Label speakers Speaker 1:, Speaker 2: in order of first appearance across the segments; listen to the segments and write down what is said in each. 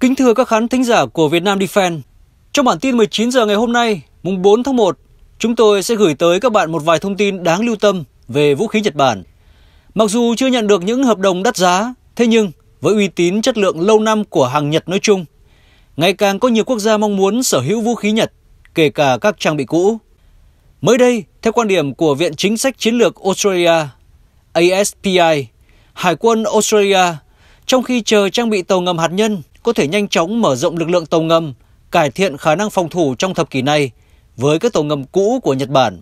Speaker 1: Kính thưa các khán thính giả của Việt Nam Defense, trong bản tin 19 giờ ngày hôm nay, mùng 4 tháng 1, chúng tôi sẽ gửi tới các bạn một vài thông tin đáng lưu tâm về vũ khí Nhật Bản. Mặc dù chưa nhận được những hợp đồng đắt giá, thế nhưng với uy tín chất lượng lâu năm của hàng Nhật nói chung, ngày càng có nhiều quốc gia mong muốn sở hữu vũ khí Nhật, kể cả các trang bị cũ. Mới đây, theo quan điểm của Viện Chính sách Chiến lược Australia, ASPI, Hải quân Australia, trong khi chờ trang bị tàu ngầm hạt nhân có thể nhanh chóng mở rộng lực lượng tàu ngầm, cải thiện khả năng phòng thủ trong thập kỷ này với các tàu ngầm cũ của Nhật Bản.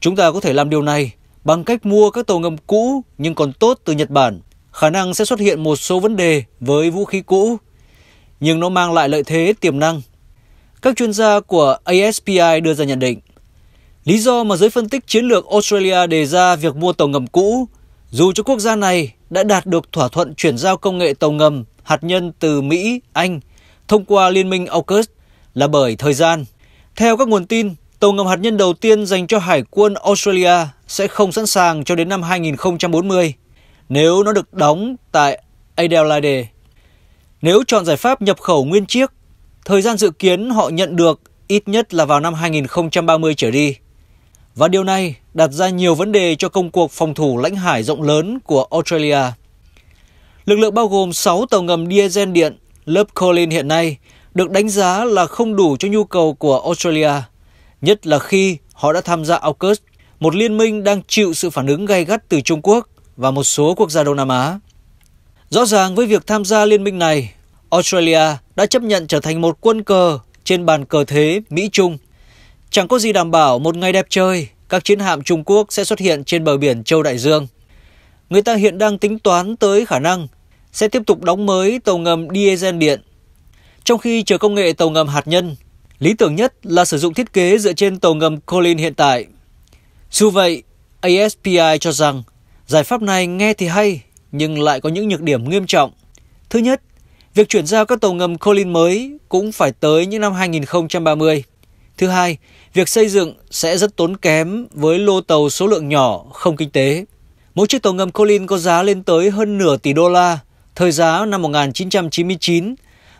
Speaker 1: Chúng ta có thể làm điều này bằng cách mua các tàu ngầm cũ nhưng còn tốt từ Nhật Bản. Khả năng sẽ xuất hiện một số vấn đề với vũ khí cũ, nhưng nó mang lại lợi thế tiềm năng. Các chuyên gia của ASPI đưa ra nhận định, lý do mà giới phân tích chiến lược Australia đề ra việc mua tàu ngầm cũ, dù cho quốc gia này đã đạt được thỏa thuận chuyển giao công nghệ tàu ngầm hạt nhân từ Mỹ, Anh thông qua Liên minh AUKUS là bởi thời gian. Theo các nguồn tin, tàu ngầm hạt nhân đầu tiên dành cho Hải quân Australia sẽ không sẵn sàng cho đến năm 2040 nếu nó được đóng tại Adelaide. Nếu chọn giải pháp nhập khẩu nguyên chiếc, thời gian dự kiến họ nhận được ít nhất là vào năm 2030 trở đi. Và điều này đặt ra nhiều vấn đề cho công cuộc phòng thủ lãnh hải rộng lớn của Australia. Lực lượng bao gồm 6 tàu ngầm diesel điện lớp Collins hiện nay được đánh giá là không đủ cho nhu cầu của Australia, nhất là khi họ đã tham gia AUKUS, một liên minh đang chịu sự phản ứng gay gắt từ Trung Quốc và một số quốc gia Đông Nam Á. Rõ ràng với việc tham gia liên minh này, Australia đã chấp nhận trở thành một quân cờ trên bàn cờ thế Mỹ-Trung. Chẳng có gì đảm bảo một ngày đẹp trời, các chiến hạm Trung Quốc sẽ xuất hiện trên bờ biển châu Đại Dương. Người ta hiện đang tính toán tới khả năng sẽ tiếp tục đóng mới tàu ngầm diesel điện. Trong khi chờ công nghệ tàu ngầm hạt nhân, lý tưởng nhất là sử dụng thiết kế dựa trên tàu ngầm Colin hiện tại. Dù vậy, ASPI cho rằng giải pháp này nghe thì hay nhưng lại có những nhược điểm nghiêm trọng. Thứ nhất, việc chuyển giao các tàu ngầm Colin mới cũng phải tới những năm 2030. Thứ hai, việc xây dựng sẽ rất tốn kém với lô tàu số lượng nhỏ, không kinh tế. Mỗi chiếc tàu ngầm Colin có giá lên tới hơn nửa tỷ đô la thời giá năm 1999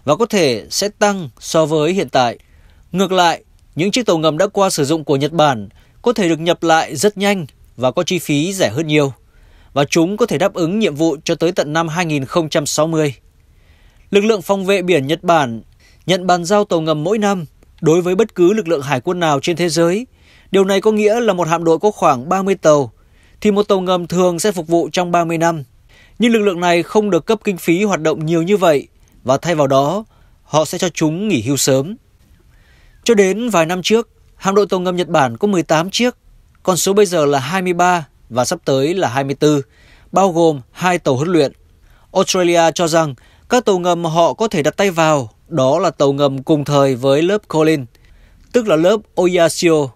Speaker 1: và có thể sẽ tăng so với hiện tại. Ngược lại, những chiếc tàu ngầm đã qua sử dụng của Nhật Bản có thể được nhập lại rất nhanh và có chi phí rẻ hơn nhiều và chúng có thể đáp ứng nhiệm vụ cho tới tận năm 2060. Lực lượng phòng vệ biển Nhật Bản nhận bàn giao tàu ngầm mỗi năm đối với bất cứ lực lượng hải quân nào trên thế giới. Điều này có nghĩa là một hạm đội có khoảng 30 tàu thì một tàu ngầm thường sẽ phục vụ trong 30 năm. Nhưng lực lượng này không được cấp kinh phí hoạt động nhiều như vậy và thay vào đó, họ sẽ cho chúng nghỉ hưu sớm. Cho đến vài năm trước, hạm đội tàu ngầm Nhật Bản có 18 chiếc, con số bây giờ là 23 và sắp tới là 24, bao gồm hai tàu huấn luyện. Australia cho rằng các tàu ngầm mà họ có thể đặt tay vào đó là tàu ngầm cùng thời với lớp Colin, tức là lớp Oyasio.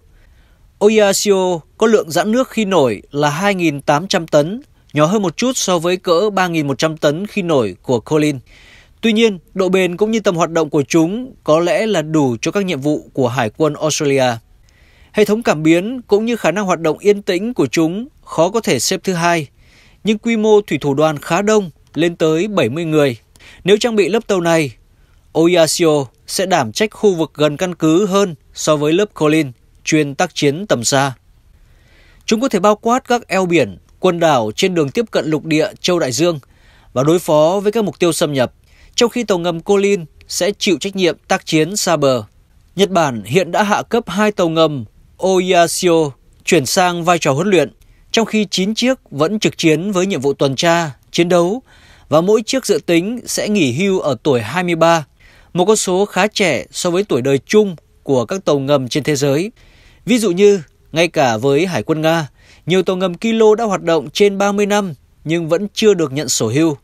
Speaker 1: Oyasio có lượng giãn nước khi nổi là 2.800 tấn nhỏ hơn một chút so với cỡ 3.100 tấn khi nổi của Colin. Tuy nhiên, độ bền cũng như tầm hoạt động của chúng có lẽ là đủ cho các nhiệm vụ của Hải quân Australia. Hệ thống cảm biến cũng như khả năng hoạt động yên tĩnh của chúng khó có thể xếp thứ hai, nhưng quy mô thủy thủ đoàn khá đông, lên tới 70 người. Nếu trang bị lớp tàu này, Oyasio sẽ đảm trách khu vực gần căn cứ hơn so với lớp Colin, chuyên tác chiến tầm xa. Chúng có thể bao quát các eo biển quân đảo trên đường tiếp cận lục địa châu Đại Dương và đối phó với các mục tiêu xâm nhập, trong khi tàu ngầm Colin sẽ chịu trách nhiệm tác chiến xa bờ. Nhật Bản hiện đã hạ cấp hai tàu ngầm Oyashio chuyển sang vai trò huấn luyện, trong khi 9 chiếc vẫn trực chiến với nhiệm vụ tuần tra, chiến đấu và mỗi chiếc dự tính sẽ nghỉ hưu ở tuổi 23, một con số khá trẻ so với tuổi đời chung của các tàu ngầm trên thế giới. Ví dụ như, ngay cả với Hải quân Nga, nhiều tàu ngầm Kilo đã hoạt động trên 30 năm nhưng vẫn chưa được nhận sổ hưu.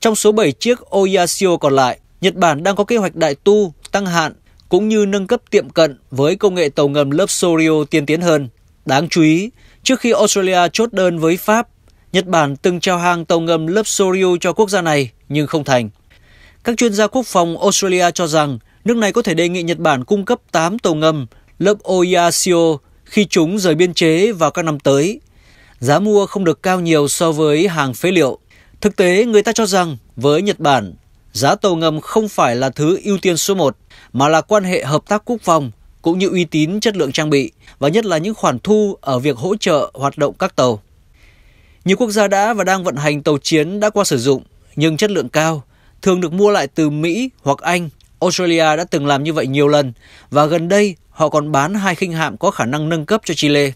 Speaker 1: Trong số 7 chiếc Oyasio còn lại, Nhật Bản đang có kế hoạch đại tu, tăng hạn cũng như nâng cấp tiệm cận với công nghệ tàu ngầm lớp Sorio tiên tiến hơn. Đáng chú ý, trước khi Australia chốt đơn với Pháp, Nhật Bản từng trao hàng tàu ngầm lớp Sorio cho quốc gia này nhưng không thành. Các chuyên gia quốc phòng Australia cho rằng nước này có thể đề nghị Nhật Bản cung cấp 8 tàu ngầm lớp Oyasio khi chúng rời biên chế vào các năm tới. Giá mua không được cao nhiều so với hàng phế liệu. Thực tế, người ta cho rằng với Nhật Bản, giá tàu ngầm không phải là thứ ưu tiên số 1 mà là quan hệ hợp tác quốc phòng cũng như uy tín chất lượng trang bị và nhất là những khoản thu ở việc hỗ trợ hoạt động các tàu. Nhiều quốc gia đã và đang vận hành tàu chiến đã qua sử dụng nhưng chất lượng cao, thường được mua lại từ Mỹ hoặc Anh. Australia đã từng làm như vậy nhiều lần và gần đây họ còn bán hai khinh hạm có khả năng nâng cấp cho Chile.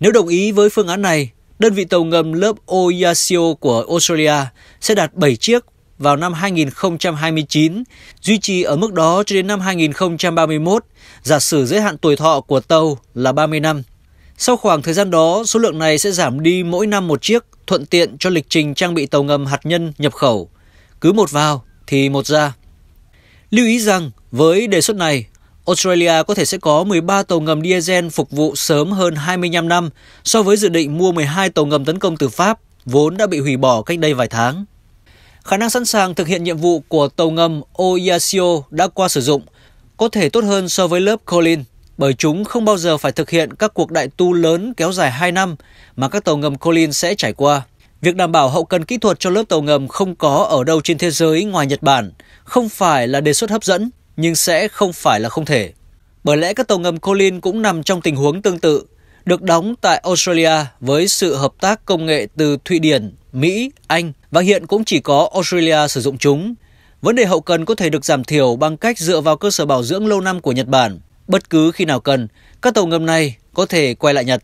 Speaker 1: Nếu đồng ý với phương án này, đơn vị tàu ngầm lớp Oyasio của Australia sẽ đạt 7 chiếc vào năm 2029, duy trì ở mức đó cho đến năm 2031, giả sử giới hạn tuổi thọ của tàu là 30 năm. Sau khoảng thời gian đó, số lượng này sẽ giảm đi mỗi năm một chiếc, thuận tiện cho lịch trình trang bị tàu ngầm hạt nhân nhập khẩu. Cứ một vào thì một ra. Lưu ý rằng, với đề xuất này, Australia có thể sẽ có 13 tàu ngầm diesel phục vụ sớm hơn 25 năm so với dự định mua 12 tàu ngầm tấn công từ Pháp, vốn đã bị hủy bỏ cách đây vài tháng. Khả năng sẵn sàng thực hiện nhiệm vụ của tàu ngầm Oyasio đã qua sử dụng có thể tốt hơn so với lớp Colin bởi chúng không bao giờ phải thực hiện các cuộc đại tu lớn kéo dài 2 năm mà các tàu ngầm Colin sẽ trải qua. Việc đảm bảo hậu cần kỹ thuật cho lớp tàu ngầm không có ở đâu trên thế giới ngoài Nhật Bản không phải là đề xuất hấp dẫn – nhưng sẽ không phải là không thể. Bởi lẽ các tàu ngầm Colin cũng nằm trong tình huống tương tự, được đóng tại Australia với sự hợp tác công nghệ từ Thụy Điển, Mỹ, Anh và hiện cũng chỉ có Australia sử dụng chúng. Vấn đề hậu cần có thể được giảm thiểu bằng cách dựa vào cơ sở bảo dưỡng lâu năm của Nhật Bản. Bất cứ khi nào cần, các tàu ngầm này có thể quay lại Nhật.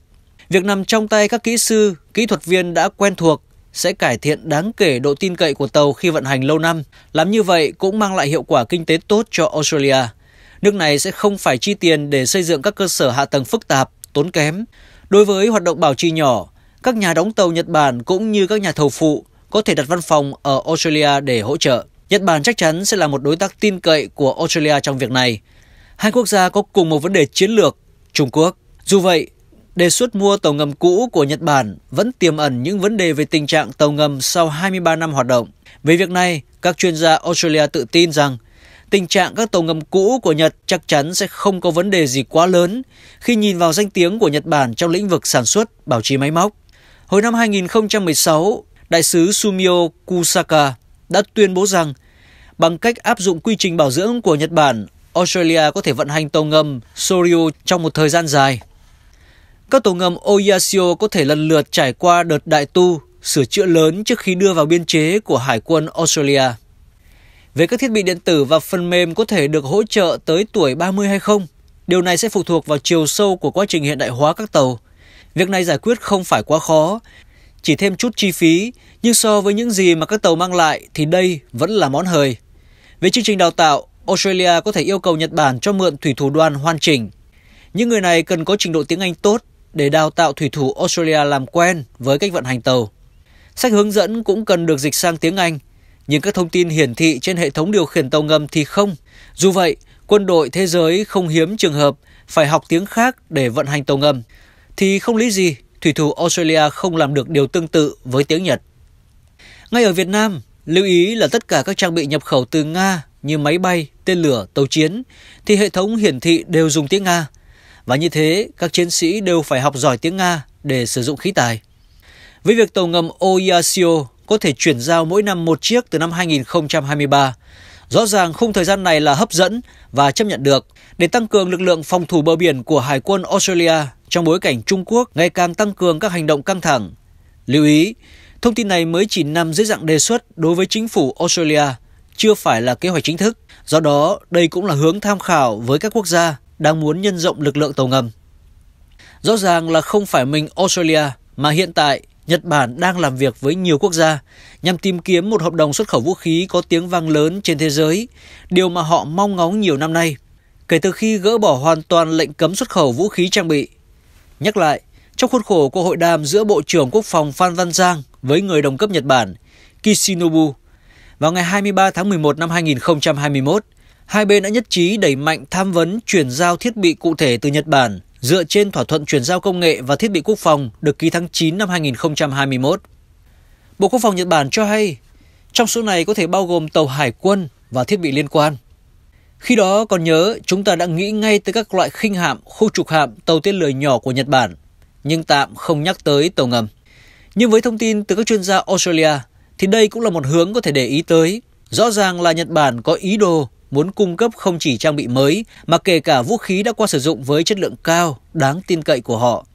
Speaker 1: Việc nằm trong tay các kỹ sư, kỹ thuật viên đã quen thuộc sẽ cải thiện đáng kể độ tin cậy của tàu khi vận hành lâu năm. Làm như vậy cũng mang lại hiệu quả kinh tế tốt cho Australia. Nước này sẽ không phải chi tiền để xây dựng các cơ sở hạ tầng phức tạp, tốn kém. Đối với hoạt động bảo trì nhỏ, các nhà đóng tàu Nhật Bản cũng như các nhà thầu phụ có thể đặt văn phòng ở Australia để hỗ trợ. Nhật Bản chắc chắn sẽ là một đối tác tin cậy của Australia trong việc này. Hai quốc gia có cùng một vấn đề chiến lược, Trung Quốc. Dù vậy, Đề xuất mua tàu ngầm cũ của Nhật Bản vẫn tiềm ẩn những vấn đề về tình trạng tàu ngầm sau 23 năm hoạt động. Về việc này, các chuyên gia Australia tự tin rằng tình trạng các tàu ngầm cũ của Nhật chắc chắn sẽ không có vấn đề gì quá lớn khi nhìn vào danh tiếng của Nhật Bản trong lĩnh vực sản xuất, bảo trì máy móc. Hồi năm 2016, đại sứ Sumio Kusaka đã tuyên bố rằng bằng cách áp dụng quy trình bảo dưỡng của Nhật Bản, Australia có thể vận hành tàu ngầm Soryu trong một thời gian dài. Các tàu ngầm Oyasio có thể lần lượt trải qua đợt đại tu, sửa chữa lớn trước khi đưa vào biên chế của Hải quân Australia. Về các thiết bị điện tử và phần mềm có thể được hỗ trợ tới tuổi 30 hay không, điều này sẽ phụ thuộc vào chiều sâu của quá trình hiện đại hóa các tàu. Việc này giải quyết không phải quá khó, chỉ thêm chút chi phí, nhưng so với những gì mà các tàu mang lại thì đây vẫn là món hời. Về chương trình đào tạo, Australia có thể yêu cầu Nhật Bản cho mượn thủy thủ đoàn hoàn chỉnh. Những người này cần có trình độ tiếng Anh tốt để đào tạo thủy thủ Australia làm quen với cách vận hành tàu. Sách hướng dẫn cũng cần được dịch sang tiếng Anh, nhưng các thông tin hiển thị trên hệ thống điều khiển tàu ngầm thì không. Dù vậy, quân đội thế giới không hiếm trường hợp phải học tiếng khác để vận hành tàu ngầm, thì không lý gì thủy thủ Australia không làm được điều tương tự với tiếng Nhật. Ngay ở Việt Nam, lưu ý là tất cả các trang bị nhập khẩu từ Nga như máy bay, tên lửa, tàu chiến thì hệ thống hiển thị đều dùng tiếng Nga, và như thế, các chiến sĩ đều phải học giỏi tiếng Nga để sử dụng khí tài. Với việc tàu ngầm Oyasio có thể chuyển giao mỗi năm một chiếc từ năm 2023, rõ ràng khung thời gian này là hấp dẫn và chấp nhận được để tăng cường lực lượng phòng thủ bờ biển của Hải quân Australia trong bối cảnh Trung Quốc ngày càng tăng cường các hành động căng thẳng. Lưu ý, thông tin này mới chỉ nằm dưới dạng đề xuất đối với chính phủ Australia, chưa phải là kế hoạch chính thức. Do đó, đây cũng là hướng tham khảo với các quốc gia đang muốn nhân rộng lực lượng tàu ngầm. Rõ ràng là không phải mình Australia mà hiện tại Nhật Bản đang làm việc với nhiều quốc gia nhằm tìm kiếm một hợp đồng xuất khẩu vũ khí có tiếng vang lớn trên thế giới, điều mà họ mong ngóng nhiều năm nay, kể từ khi gỡ bỏ hoàn toàn lệnh cấm xuất khẩu vũ khí trang bị. Nhắc lại, trong khuôn khổ của hội đàm giữa Bộ trưởng Quốc phòng Phan Văn Giang với người đồng cấp Nhật Bản Kishinobu vào ngày 23 tháng 11 năm 2021, hai bên đã nhất trí đẩy mạnh tham vấn chuyển giao thiết bị cụ thể từ Nhật Bản dựa trên thỏa thuận chuyển giao công nghệ và thiết bị quốc phòng được ký tháng 9 năm 2021. Bộ Quốc phòng Nhật Bản cho hay, trong số này có thể bao gồm tàu hải quân và thiết bị liên quan. Khi đó còn nhớ, chúng ta đã nghĩ ngay tới các loại khinh hạm, khu trục hạm, tàu tên lửa nhỏ của Nhật Bản, nhưng tạm không nhắc tới tàu ngầm. Nhưng với thông tin từ các chuyên gia Australia, thì đây cũng là một hướng có thể để ý tới. Rõ ràng là Nhật Bản có ý đồ muốn cung cấp không chỉ trang bị mới mà kể cả vũ khí đã qua sử dụng với chất lượng cao, đáng tin cậy của họ.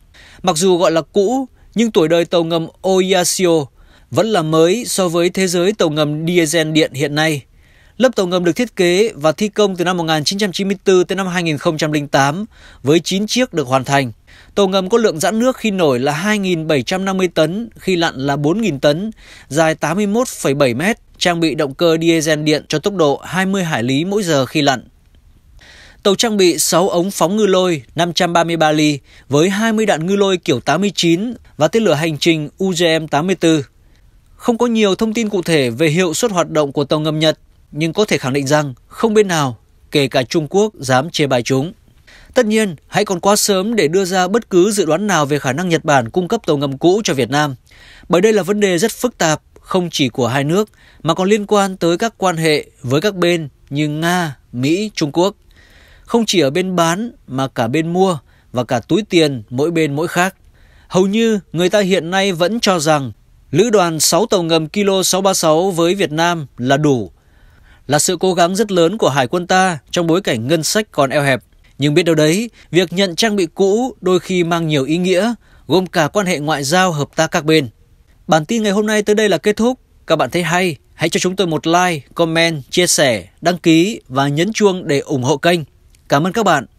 Speaker 1: Mặc dù gọi là cũ, nhưng tuổi đời tàu ngầm Oyasio vẫn là mới so với thế giới tàu ngầm diesel điện hiện nay. Lớp tàu ngầm được thiết kế và thi công từ năm 1994 tới năm 2008 với 9 chiếc được hoàn thành. Tàu ngầm có lượng giãn nước khi nổi là 2.750 tấn, khi lặn là 4.000 tấn, dài 81,7 mét, trang bị động cơ diesel điện cho tốc độ 20 hải lý mỗi giờ khi lặn. Tàu trang bị 6 ống phóng ngư lôi 533 ly với 20 đạn ngư lôi kiểu 89 và tên lửa hành trình UGM-84. Không có nhiều thông tin cụ thể về hiệu suất hoạt động của tàu ngầm Nhật, nhưng có thể khẳng định rằng không bên nào, kể cả Trung Quốc, dám chê bài chúng. Tất nhiên, hãy còn quá sớm để đưa ra bất cứ dự đoán nào về khả năng Nhật Bản cung cấp tàu ngầm cũ cho Việt Nam, bởi đây là vấn đề rất phức tạp không chỉ của hai nước mà còn liên quan tới các quan hệ với các bên như Nga, Mỹ, Trung Quốc. Không chỉ ở bên bán mà cả bên mua và cả túi tiền mỗi bên mỗi khác. Hầu như người ta hiện nay vẫn cho rằng lữ đoàn 6 tàu ngầm Kilo 636 với Việt Nam là đủ. Là sự cố gắng rất lớn của hải quân ta trong bối cảnh ngân sách còn eo hẹp. Nhưng biết đâu đấy, việc nhận trang bị cũ đôi khi mang nhiều ý nghĩa, gồm cả quan hệ ngoại giao hợp tác các bên. Bản tin ngày hôm nay tới đây là kết thúc. Các bạn thấy hay, hãy cho chúng tôi một like, comment, chia sẻ, đăng ký và nhấn chuông để ủng hộ kênh. Cảm ơn các bạn.